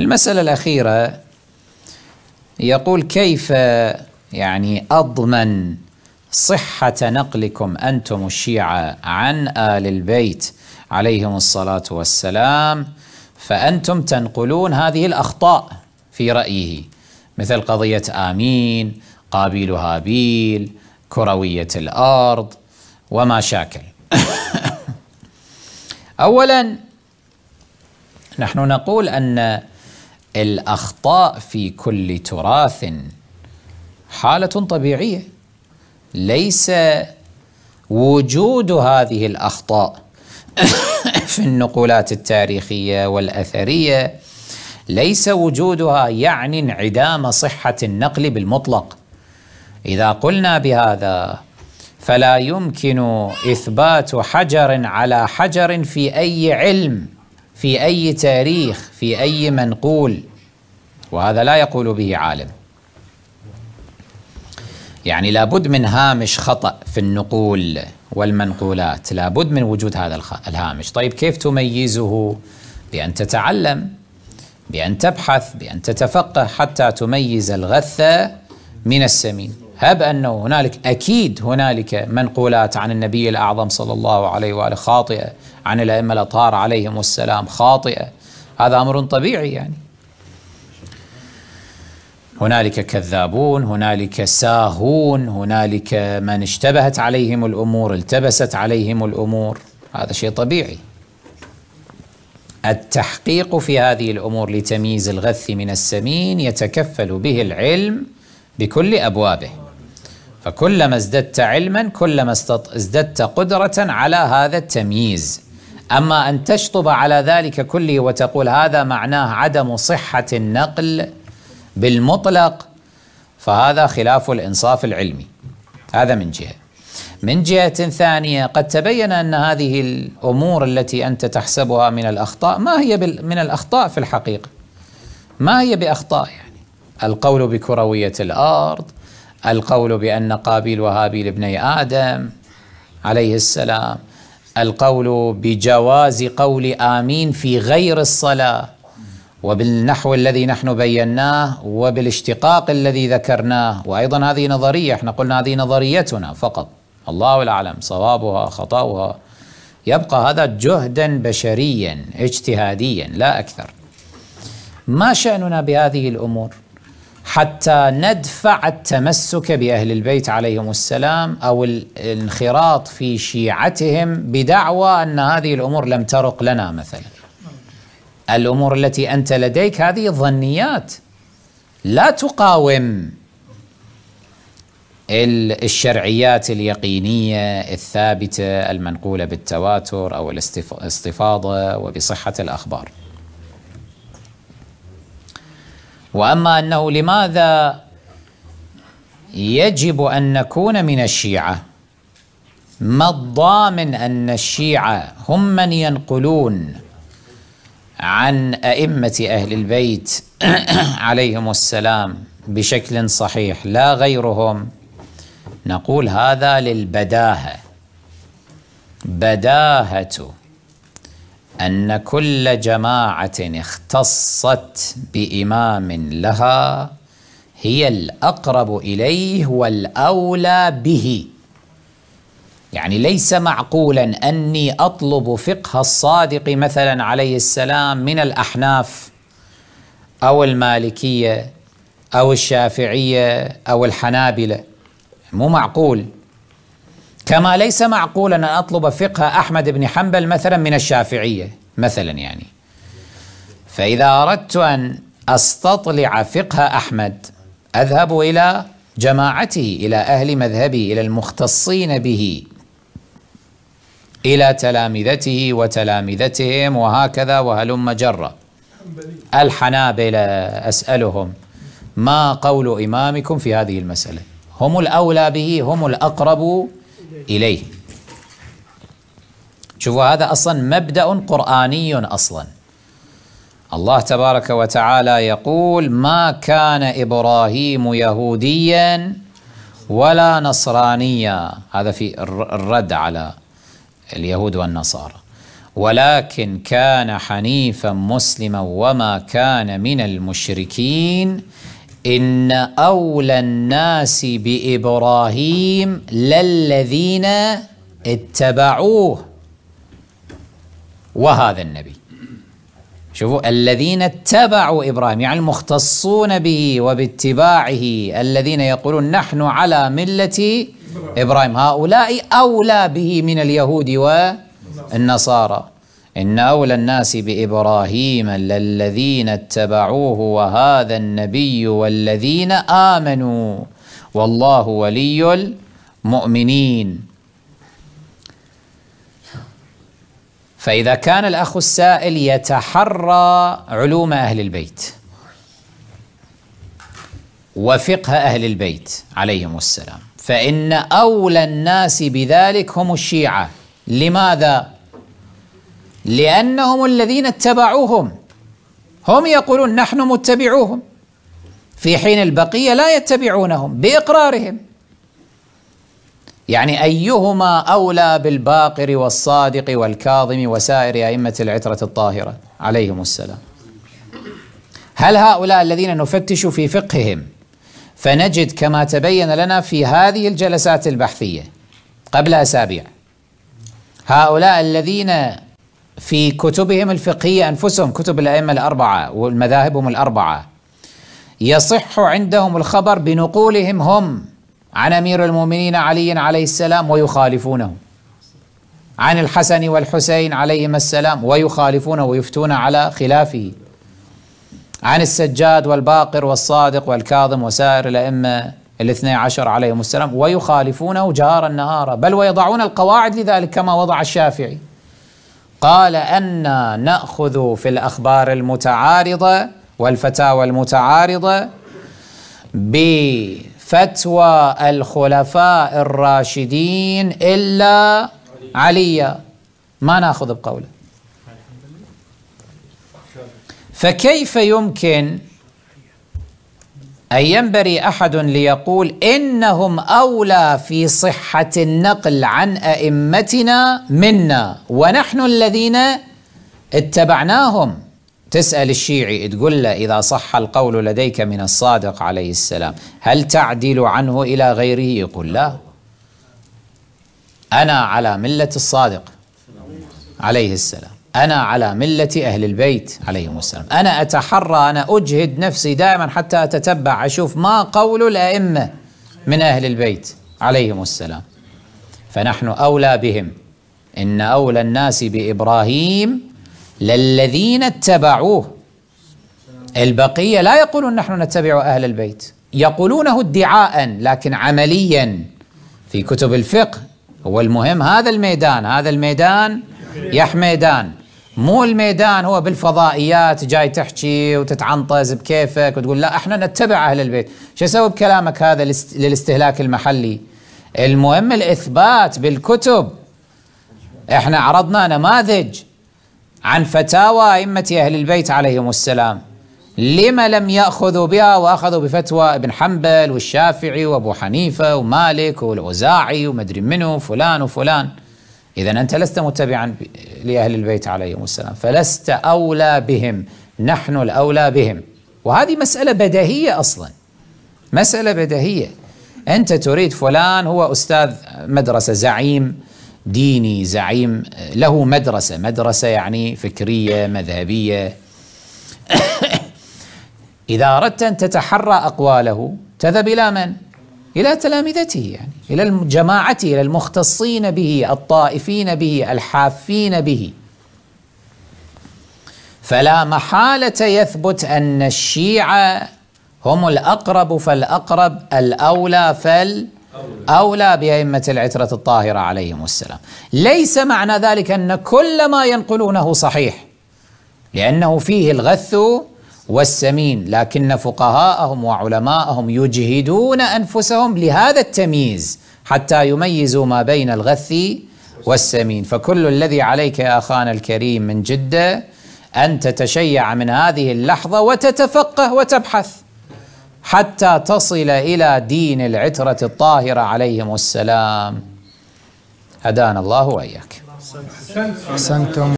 المسألة الأخيرة يقول كيف يعني أضمن صحة نقلكم أنتم الشيعة عن آل البيت عليهم الصلاة والسلام فأنتم تنقلون هذه الأخطاء في رأيه مثل قضية آمين قابيل هابيل كروية الأرض وما شاكل أولا نحن نقول أن الاخطاء في كل تراث حاله طبيعيه ليس وجود هذه الاخطاء في النقولات التاريخيه والاثريه ليس وجودها يعني انعدام صحه النقل بالمطلق اذا قلنا بهذا فلا يمكن اثبات حجر على حجر في اي علم في أي تاريخ في أي منقول وهذا لا يقول به عالم يعني لابد من هامش خطأ في النقول والمنقولات لابد من وجود هذا الهامش طيب كيف تميزه بأن تتعلم بأن تبحث بأن تتفقه حتى تميز الغث من السمين هب أنه هنالك أكيد هنالك منقولات عن النبي الأعظم صلى الله عليه وآله خاطئة عن الأئمة الأطهار عليهم السلام خاطئة هذا أمر طبيعي يعني هنالك كذابون هنالك ساهون هنالك من اشتبهت عليهم الأمور التبست عليهم الأمور هذا شيء طبيعي التحقيق في هذه الأمور لتمييز الغث من السمين يتكفل به العلم بكل أبوابه فكلما ازددت علما كلما ازددت قدرة على هذا التمييز أما أن تشطب على ذلك كله وتقول هذا معناه عدم صحة النقل بالمطلق فهذا خلاف الإنصاف العلمي هذا من جهة من جهة ثانية قد تبين أن هذه الأمور التي أنت تحسبها من الأخطاء ما هي من الأخطاء في الحقيقة ما هي بأخطاء يعني القول بكروية الأرض القول بأن قابيل وهابيل ابني آدم عليه السلام القول بجواز قول آمين في غير الصلاة وبالنحو الذي نحن بيناه وبالاشتقاق الذي ذكرناه وأيضا هذه نظرية احنا قلنا هذه نظريتنا فقط الله الأعلم صوابها خطأها يبقى هذا جهدا بشريا اجتهاديا لا أكثر ما شأننا بهذه الأمور؟ حتى ندفع التمسك باهل البيت عليهم السلام او الانخراط في شيعتهم بدعوى ان هذه الامور لم ترق لنا مثلا. الامور التي انت لديك هذه ظنيات لا تقاوم الشرعيات اليقينيه الثابته المنقوله بالتواتر او الاستفاضه وبصحه الاخبار. وأما أنه لماذا يجب أن نكون من الشيعة ما الضامن أن الشيعة هم من ينقلون عن أئمة أهل البيت عليهم السلام بشكل صحيح لا غيرهم نقول هذا للبداهة بداهة أن كل جماعة اختصت بإمام لها هي الأقرب إليه والأولى به يعني ليس معقولا أني أطلب فقه الصادق مثلا عليه السلام من الأحناف أو المالكية أو الشافعية أو الحنابلة مو معقول كما ليس معقولا أن أطلب فقه أحمد بن حنبل مثلا من الشافعية مثلا يعني فإذا أردت أن أستطلع فقه أحمد أذهب إلى جماعته إلى أهل مذهبه إلى المختصين به إلى تلامذته وتلامذتهم وهكذا وهلم جرة الحنابلة أسألهم ما قول إمامكم في هذه المسألة هم الأولى به هم الأقرب إليه شوفوا هذا أصلا مبدأ قرآني أصلا الله تبارك وتعالى يقول ما كان إبراهيم يهوديا ولا نصرانيا هذا في الرد على اليهود والنصارى ولكن كان حنيفا مسلما وما كان من المشركين إن أولى الناس بإبراهيم للذين اتبعوه وهذا النبي شوفوا الذين اتبعوا إبراهيم يعني المختصون به وباتباعه الذين يقولون نحن على ملة إبراهيم هؤلاء أولى به من اليهود والنصارى إن أولى الناس بإبراهيم للذين اتبعوه وهذا النبي والذين آمنوا والله ولي المؤمنين فإذا كان الأخ السائل يتحرى علوم أهل البيت وفقه أهل البيت عليهم السلام فإن أولى الناس بذلك هم الشيعة لماذا؟ لأنهم الذين اتبعوهم هم يقولون نحن متبعوهم في حين البقية لا يتبعونهم بإقرارهم يعني أيهما أولى بالباقر والصادق والكاظم وسائر أئمة العترة الطاهرة عليهم السلام هل هؤلاء الذين نفتش في فقههم فنجد كما تبين لنا في هذه الجلسات البحثية قبل أسابيع هؤلاء الذين في كتبهم الفقهية أنفسهم كتب الأئمة الأربعة والمذاهبهم الأربعة يصح عندهم الخبر بنقولهم هم عن أمير المؤمنين علي عليه السلام ويخالفونه عن الحسن والحسين عليهما السلام ويخالفونه ويفتون على خلافه عن السجاد والباقر والصادق والكاظم وسائر الأئمة الاثني عشر عليهم السلام ويخالفونه جهارا نهارا بل ويضعون القواعد لذلك كما وضع الشافعي قال أنا نأخذ في الأخبار المتعارضة والفتاوى المتعارضة بفتوى الخلفاء الراشدين إلا عليا ما ناخذ بقوله فكيف يمكن أن ينبري أحد ليقول إنهم أولى في صحة النقل عن أئمتنا منا ونحن الذين اتبعناهم تسأل الشيعي تقول له إذا صح القول لديك من الصادق عليه السلام هل تعدل عنه إلى غيره يقول لا أنا على ملة الصادق عليه السلام أنا على ملة أهل البيت عليهم السلام أنا أتحرى أنا أجهد نفسي دائما حتى أتتبع أشوف ما قول الأئمة من أهل البيت عليهم السلام فنحن أولى بهم إن أولى الناس بإبراهيم للذين اتبعوه البقية لا يقولون نحن نتبع أهل البيت يقولونه ادعاء لكن عمليا في كتب الفقه هو المهم هذا الميدان هذا الميدان يحميدان مو الميدان هو بالفضائيات جاي تحكي وتتعنطز بكيفك وتقول لا احنا نتبع اهل البيت شو اسوي بكلامك هذا للاستهلاك المحلي المهم الاثبات بالكتب احنا عرضنا نماذج عن فتاوى ائمه اهل البيت عليهم السلام لما لم ياخذوا بها واخذوا بفتوى ابن حنبل والشافعي وابو حنيفه ومالك والاوزاعي ومدري منو فلان وفلان إذا أنت لست متبعا لأهل البيت عليهم السلام فلست أولى بهم نحن الأولى بهم وهذه مسألة بدهية أصلا مسألة بدهية أنت تريد فلان هو أستاذ مدرسة زعيم ديني زعيم له مدرسة مدرسة يعني فكرية مذهبية إذا أردت أن تتحرى أقواله تذهب إلى من؟ إلى تلامذته يعني إلى جماعته إلى المختصين به الطائفين به الحافين به فلا محالة يثبت أن الشيعة هم الأقرب فالأقرب الأولى فال أولى بأئمة العترة الطاهرة عليهم السلام ليس معنى ذلك أن كل ما ينقلونه صحيح لأنه فيه الغث والسمين لكن فقهاءهم وعلماءهم يجهدون انفسهم لهذا التمييز حتى يميزوا ما بين الغث والسمين فكل الذي عليك يا اخانا الكريم من جده ان تتشيع من هذه اللحظه وتتفقه وتبحث حتى تصل الى دين العتره الطاهره عليهم السلام هدانا الله واياك احسنتم